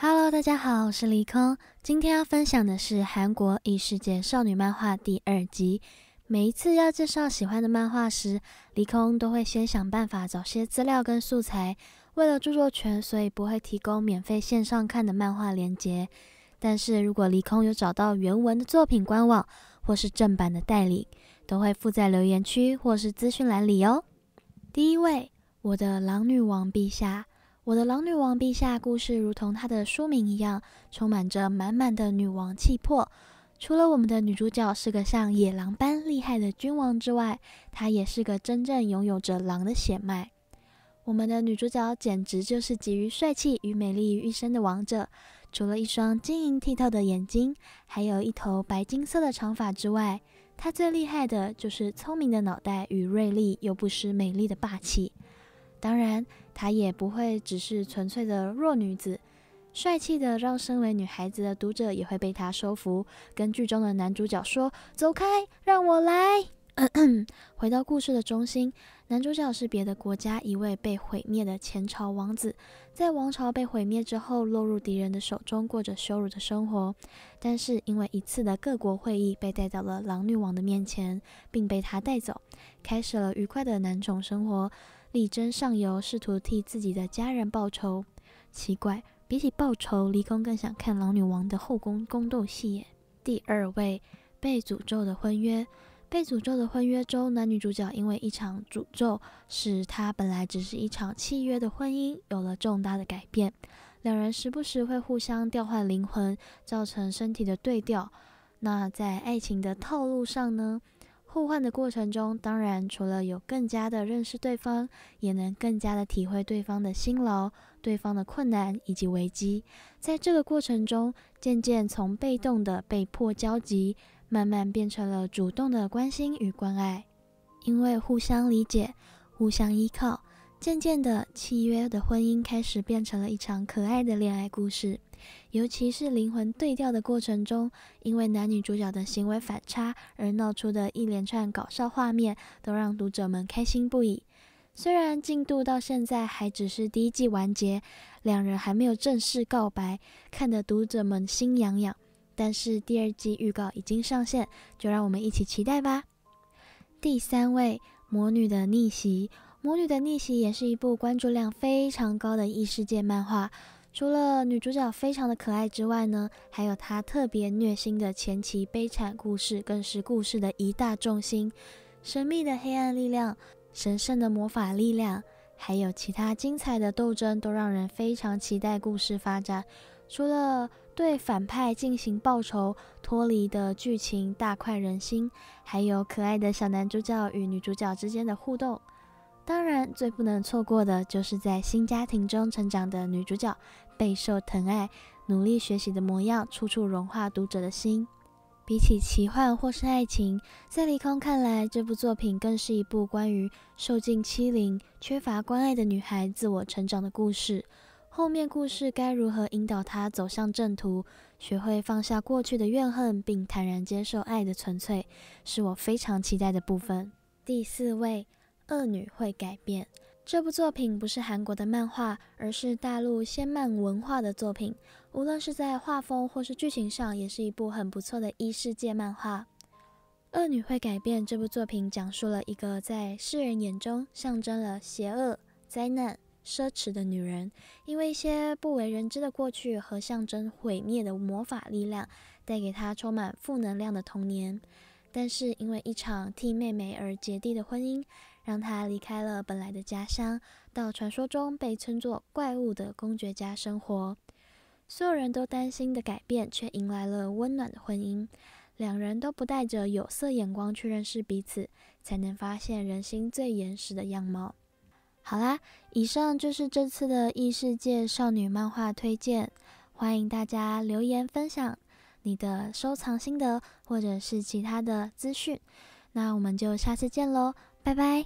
Hello，大家好，我是李空。今天要分享的是韩国异世界少女漫画第二集。每一次要介绍喜欢的漫画时，李空都会先想办法找些资料跟素材。为了著作权，所以不会提供免费线上看的漫画连接。但是如果李空有找到原文的作品官网或是正版的代理，都会附在留言区或是资讯栏里哦。第一位，我的狼女王陛下。我的狼女王陛下故事，如同她的书名一样，充满着满满的女王气魄。除了我们的女主角是个像野狼般厉害的君王之外，她也是个真正拥有着狼的血脉。我们的女主角简直就是集于帅气与美丽于一身的王者。除了一双晶莹剔透的眼睛，还有一头白金色的长发之外，她最厉害的就是聪明的脑袋与锐利又不失美丽的霸气。当然，她也不会只是纯粹的弱女子，帅气的让身为女孩子的读者也会被她收服。跟剧中的男主角说：“走开，让我来。”回到故事的中心，男主角是别的国家一位被毁灭的前朝王子，在王朝被毁灭之后，落入敌人的手中，过着羞辱的生活。但是因为一次的各国会议，被带到了狼女王的面前，并被他带走，开始了愉快的男宠生活。力争上游，试图替自己的家人报仇。奇怪，比起报仇，离宫更想看老女王的后宫宫斗戏第二位，被诅咒的婚约。被诅咒的婚约中，男女主角因为一场诅咒，使他本来只是一场契约的婚姻有了重大的改变。两人时不时会互相调换灵魂，造成身体的对调。那在爱情的套路上呢？互换的过程中，当然除了有更加的认识对方，也能更加的体会对方的辛劳、对方的困难以及危机。在这个过程中，渐渐从被动的被迫交集，慢慢变成了主动的关心与关爱。因为互相理解、互相依靠，渐渐的，契约的婚姻开始变成了一场可爱的恋爱故事。尤其是灵魂对调的过程中，因为男女主角的行为反差而闹出的一连串搞笑画面，都让读者们开心不已。虽然进度到现在还只是第一季完结，两人还没有正式告白，看得读者们心痒痒。但是第二季预告已经上线，就让我们一起期待吧。第三位，《魔女的逆袭》。《魔女的逆袭》也是一部关注量非常高的异世界漫画。除了女主角非常的可爱之外呢，还有她特别虐心的前期悲惨故事，更是故事的一大重心。神秘的黑暗力量、神圣的魔法力量，还有其他精彩的斗争，都让人非常期待故事发展。除了对反派进行报仇、脱离的剧情大快人心，还有可爱的小男主角与女主角之间的互动。当然，最不能错过的就是在新家庭中成长的女主角，备受疼爱，努力学习的模样，处处融化读者的心。比起奇幻或是爱情，在李空看来，这部作品更是一部关于受尽欺凌、缺乏关爱的女孩自我成长的故事。后面故事该如何引导她走向正途，学会放下过去的怨恨，并坦然接受爱的纯粹，是我非常期待的部分。第四位。恶女会改变。这部作品不是韩国的漫画，而是大陆仙漫文化的作品。无论是在画风或是剧情上，也是一部很不错的异世界漫画。《恶女会改变》这部作品讲述了一个在世人眼中象征了邪恶、灾难、奢侈的女人，因为一些不为人知的过去和象征毁灭的魔法力量，带给她充满负能量的童年。但是因为一场替妹妹而结缔的婚姻。让他离开了本来的家乡，到传说中被称作怪物的公爵家生活。所有人都担心的改变，却迎来了温暖的婚姻。两人都不带着有色眼光去认识彼此，才能发现人心最原始的样貌。好啦，以上就是这次的异世界少女漫画推荐。欢迎大家留言分享你的收藏心得，或者是其他的资讯。那我们就下次见喽，拜拜。